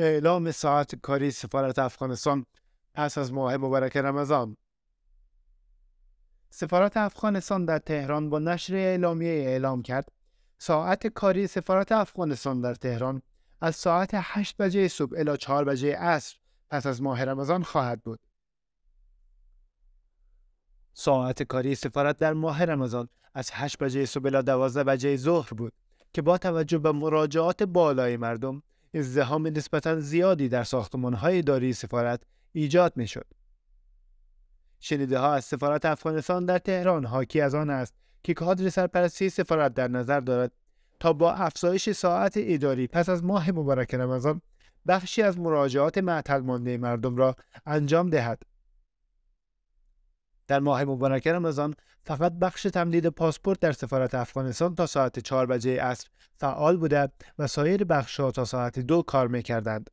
اعلام ساعت کاری سفارت افغانستان پس از ماه مبارک رمضان سفارت افغانستان در تهران با نشر اعلامیه اعلام کرد ساعت کاری سفارت افغانستان در تهران از ساعت 8 بجه صبح الی 4 بجه عصر پس از ماه رمضان خواهد بود. ساعت کاری سفارت در ماه رمضان از 8 بجه صبح الی 12 بجه ظهر بود که با توجه به مراجعات بالای مردم ازدهام نسبتا زیادی در ساختمانهای اداری سفارت ایجاد می شد. شنیده ها از سفارت افغانستان در تهران حاکی از آن است که کادر سرپرستی سفارت در نظر دارد تا با افزایش ساعت اداری پس از ماه مبارک رمضان بخشی از مراجعات معطل مانده مردم را انجام دهد در ماه مبارک رمضان فقط بخش تمدید پاسپورت در سفارت افغانستان تا ساعت 4 بجه عصر فعال بوده و سایر بخش تا ساعت دو کار میکردند.